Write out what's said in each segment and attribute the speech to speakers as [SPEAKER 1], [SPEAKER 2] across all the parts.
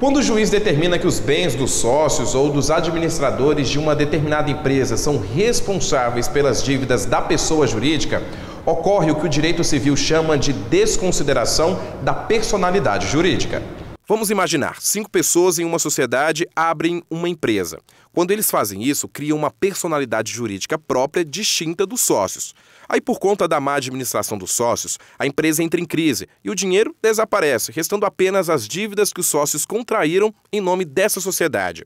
[SPEAKER 1] Quando o juiz determina que os bens dos sócios ou dos administradores de uma determinada empresa são responsáveis pelas dívidas da pessoa jurídica, ocorre o que o direito civil chama de desconsideração da personalidade jurídica. Vamos imaginar, cinco pessoas em uma sociedade abrem uma empresa. Quando eles fazem isso, criam uma personalidade jurídica própria distinta dos sócios. Aí, por conta da má administração dos sócios, a empresa entra em crise e o dinheiro desaparece, restando apenas as dívidas que os sócios contraíram em nome dessa sociedade.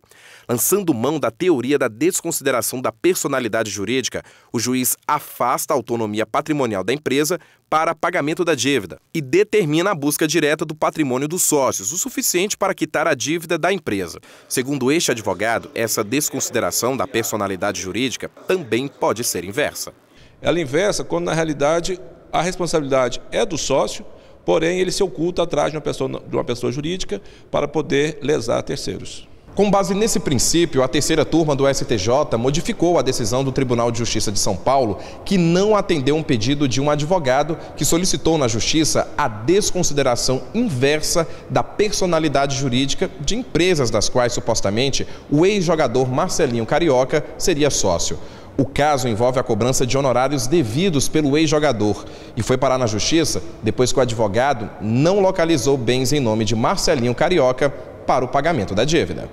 [SPEAKER 1] Lançando mão da teoria da desconsideração da personalidade jurídica, o juiz afasta a autonomia patrimonial da empresa para pagamento da dívida e determina a busca direta do patrimônio dos sócios, o suficiente para quitar a dívida da empresa. Segundo este advogado, essa desconsideração da personalidade jurídica também pode ser inversa. Ela inversa quando, na realidade, a responsabilidade é do sócio, porém ele se oculta atrás de uma pessoa, de uma pessoa jurídica para poder lesar terceiros. Com base nesse princípio, a terceira turma do STJ modificou a decisão do Tribunal de Justiça de São Paulo, que não atendeu um pedido de um advogado que solicitou na Justiça a desconsideração inversa da personalidade jurídica de empresas das quais supostamente o ex-jogador Marcelinho Carioca seria sócio. O caso envolve a cobrança de honorários devidos pelo ex-jogador e foi parar na justiça depois que o advogado não localizou bens em nome de Marcelinho Carioca para o pagamento da dívida.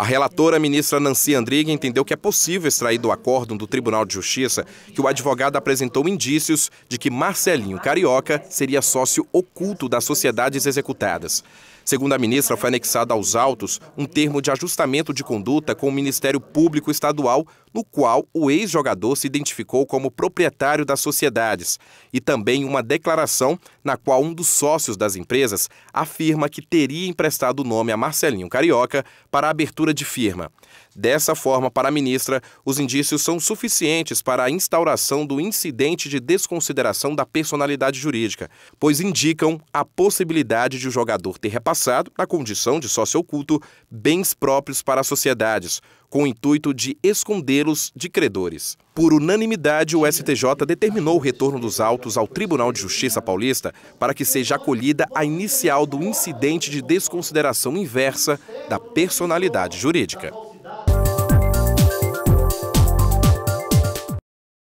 [SPEAKER 1] A relatora, a ministra Nancy Andrighi, entendeu que é possível extrair do acórdão do Tribunal de Justiça que o advogado apresentou indícios de que Marcelinho Carioca seria sócio oculto das sociedades executadas. Segundo a ministra, foi anexado aos autos um termo de ajustamento de conduta com o Ministério Público Estadual, no qual o ex-jogador se identificou como proprietário das sociedades, e também uma declaração na qual um dos sócios das empresas afirma que teria emprestado o nome a Marcelinho Carioca para a abertura de firma. Dessa forma, para a ministra, os indícios são suficientes para a instauração do incidente de desconsideração da personalidade jurídica, pois indicam a possibilidade de o jogador ter repassado passado, na condição de sócio oculto, bens próprios para as sociedades, com o intuito de escondê-los de credores. Por unanimidade, o STJ determinou o retorno dos autos ao Tribunal de Justiça Paulista para que seja acolhida a inicial do incidente de desconsideração inversa da personalidade jurídica.